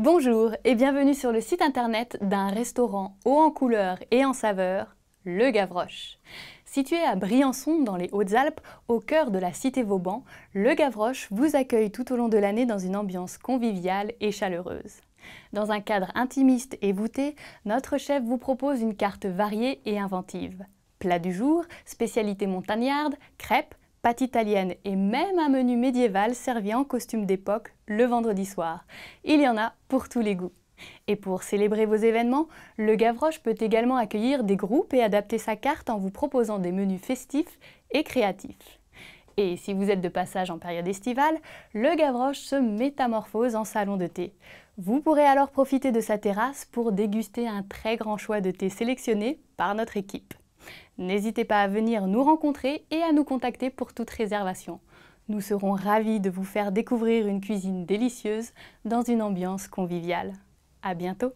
Bonjour et bienvenue sur le site internet d'un restaurant haut en couleurs et en saveurs, Le Gavroche. Situé à Briançon, dans les Hautes-Alpes, au cœur de la cité Vauban, Le Gavroche vous accueille tout au long de l'année dans une ambiance conviviale et chaleureuse. Dans un cadre intimiste et voûté, notre chef vous propose une carte variée et inventive. Plat du jour, spécialité montagnarde, crêpes, pâte italienne et même un menu médiéval servi en costume d'époque le vendredi soir. Il y en a pour tous les goûts. Et pour célébrer vos événements, le Gavroche peut également accueillir des groupes et adapter sa carte en vous proposant des menus festifs et créatifs. Et si vous êtes de passage en période estivale, le Gavroche se métamorphose en salon de thé. Vous pourrez alors profiter de sa terrasse pour déguster un très grand choix de thé sélectionné par notre équipe. N'hésitez pas à venir nous rencontrer et à nous contacter pour toute réservation. Nous serons ravis de vous faire découvrir une cuisine délicieuse dans une ambiance conviviale. À bientôt!